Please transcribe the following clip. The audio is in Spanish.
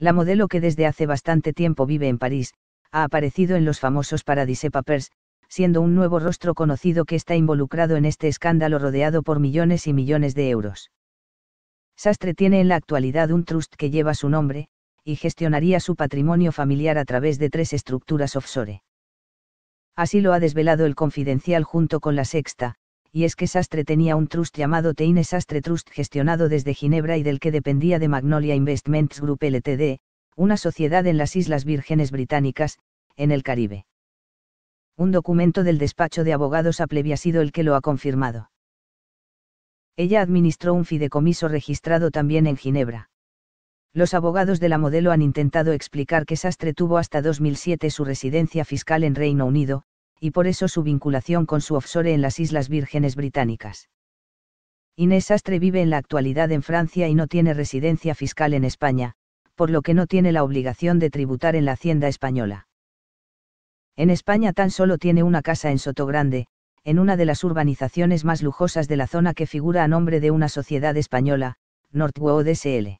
la modelo que desde hace bastante tiempo vive en París, ha aparecido en los famosos Paradise Papers, siendo un nuevo rostro conocido que está involucrado en este escándalo rodeado por millones y millones de euros. Sastre tiene en la actualidad un trust que lleva su nombre, y gestionaría su patrimonio familiar a través de tres estructuras offshore. Así lo ha desvelado el Confidencial junto con la Sexta, y es que Sastre tenía un trust llamado Teine Sastre Trust gestionado desde Ginebra y del que dependía de Magnolia Investments Group Ltd., una sociedad en las Islas Vírgenes Británicas, en el Caribe. Un documento del despacho de abogados Aplevi ha sido el que lo ha confirmado. Ella administró un fideicomiso registrado también en Ginebra. Los abogados de la modelo han intentado explicar que Sastre tuvo hasta 2007 su residencia fiscal en Reino Unido, y por eso su vinculación con su offshore en las Islas Vírgenes Británicas. Inés Astre vive en la actualidad en Francia y no tiene residencia fiscal en España, por lo que no tiene la obligación de tributar en la Hacienda española. En España tan solo tiene una casa en Sotogrande, en una de las urbanizaciones más lujosas de la zona que figura a nombre de una sociedad española, Northwood SL.